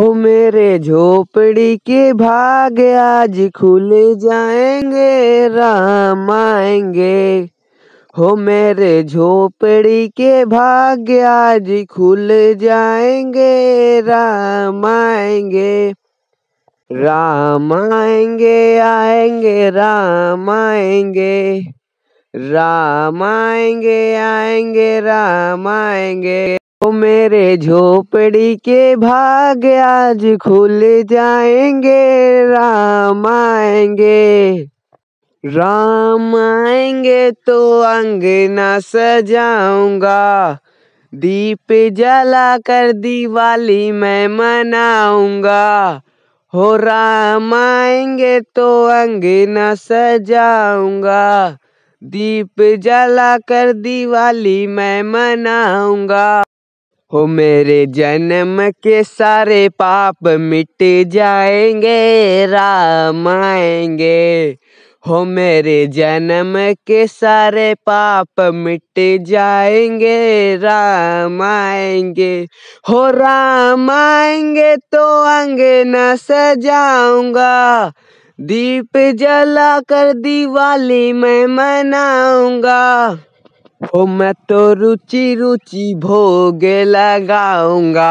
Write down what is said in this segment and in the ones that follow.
ओ मेरे झोपड़ी के भाग आज खुले जाएंगे राम आएंगे हो मेरे झोपड़ी के भाग आज खुल जाएंगे राम आएंगे राम आएंगे आएंगे राम आएंगे राम आएंगे आएंगे राम आएंगे ओ तो मेरे झोपड़ी के भाग आज खुल जाएंगे राम आएंगे राम आएंगे तो अंगना सजाऊंगा दीप जला कर दिवाली मैं मनाऊंगा हो राम आएंगे तो अंगना सजाऊंगा दीप जला कर दिवाली मैं मनाऊंगा ओ मेरे जन्म के सारे पाप मिट जाएंगे राम आएंगे हो मेरे जन्म के सारे पाप मिट जाएंगे राम आएंगे हो राम आएंगे तो अंगना सजाऊंगा दीप जला कर दिवाली मैं मनाऊंगा हो मैं तो रुचि रुचि भोगे लगाऊंगा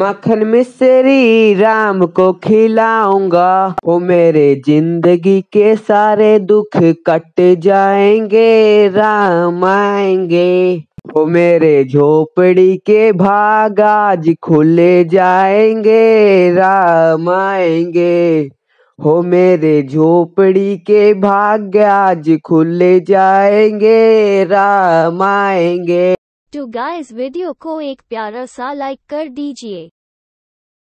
मक्खन में श्री राम को खिलाऊंगा ओ मेरे जिंदगी के सारे दुख कट जाएंगे राम आएंगे ओ मेरे झोपड़ी के भाग आज खुले जाएंगे राम आएंगे हो मेरे झोपड़ी के भाग्य आज खुले जाएंगे राम आएंगे टू गाइस वीडियो को एक प्यारा सा लाइक कर दीजिए